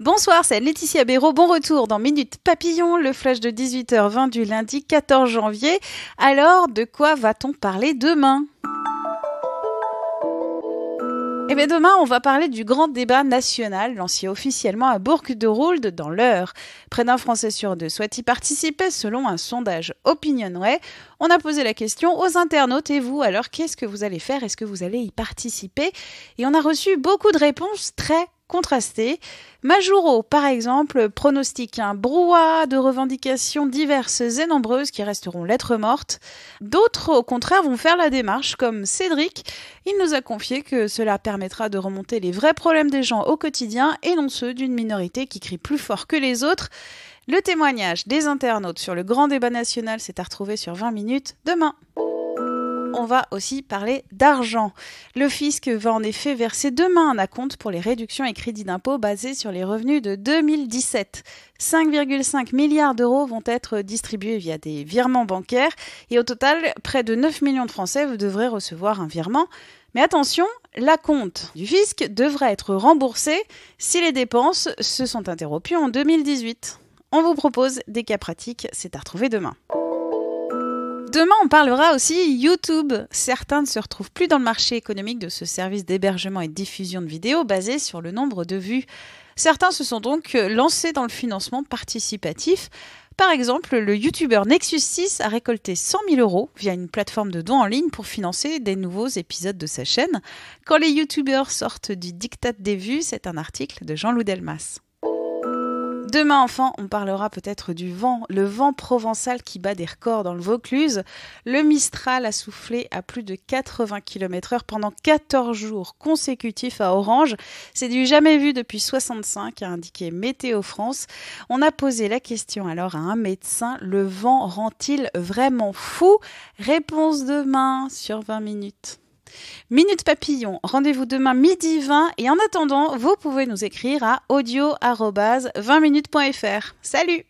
Bonsoir, c'est Laetitia Béraud. Bon retour dans Minute Papillon, le flash de 18h20 du lundi 14 janvier. Alors, de quoi va-t-on parler demain et eh bien demain, on va parler du grand débat national lancé officiellement à Bourg-de-Roulde dans l'heure. Près d'un Français sur deux souhaite y participer selon un sondage OpinionWay. On a posé la question aux internautes et vous, alors qu'est-ce que vous allez faire Est-ce que vous allez y participer Et on a reçu beaucoup de réponses très Contrasté, Majuro, par exemple, pronostique un brouhaha de revendications diverses et nombreuses qui resteront lettres mortes. D'autres, au contraire, vont faire la démarche, comme Cédric. Il nous a confié que cela permettra de remonter les vrais problèmes des gens au quotidien et non ceux d'une minorité qui crie plus fort que les autres. Le témoignage des internautes sur le grand débat national s'est à retrouver sur 20 minutes demain on va aussi parler d'argent. Le fisc va en effet verser demain un acompte pour les réductions et crédits d'impôt basés sur les revenus de 2017. 5,5 milliards d'euros vont être distribués via des virements bancaires et au total, près de 9 millions de Français devraient recevoir un virement. Mais attention, l'acompte du fisc devra être remboursé si les dépenses se sont interrompues en 2018. On vous propose des cas pratiques, c'est à retrouver demain. Demain, on parlera aussi YouTube. Certains ne se retrouvent plus dans le marché économique de ce service d'hébergement et de diffusion de vidéos basé sur le nombre de vues. Certains se sont donc lancés dans le financement participatif. Par exemple, le YouTuber Nexus 6 a récolté 100 000 euros via une plateforme de dons en ligne pour financer des nouveaux épisodes de sa chaîne. Quand les YouTubers sortent du diktat des vues, c'est un article de Jean-Loup Delmas. Demain, enfin, on parlera peut-être du vent, le vent provençal qui bat des records dans le Vaucluse. Le Mistral a soufflé à plus de 80 km/h pendant 14 jours consécutifs à Orange. C'est du jamais vu depuis 65, a indiqué Météo France. On a posé la question alors à un médecin, le vent rend-il vraiment fou Réponse demain sur 20 minutes. Minute Papillon, rendez-vous demain midi 20 et en attendant, vous pouvez nous écrire à audio 20 minutes.fr. Salut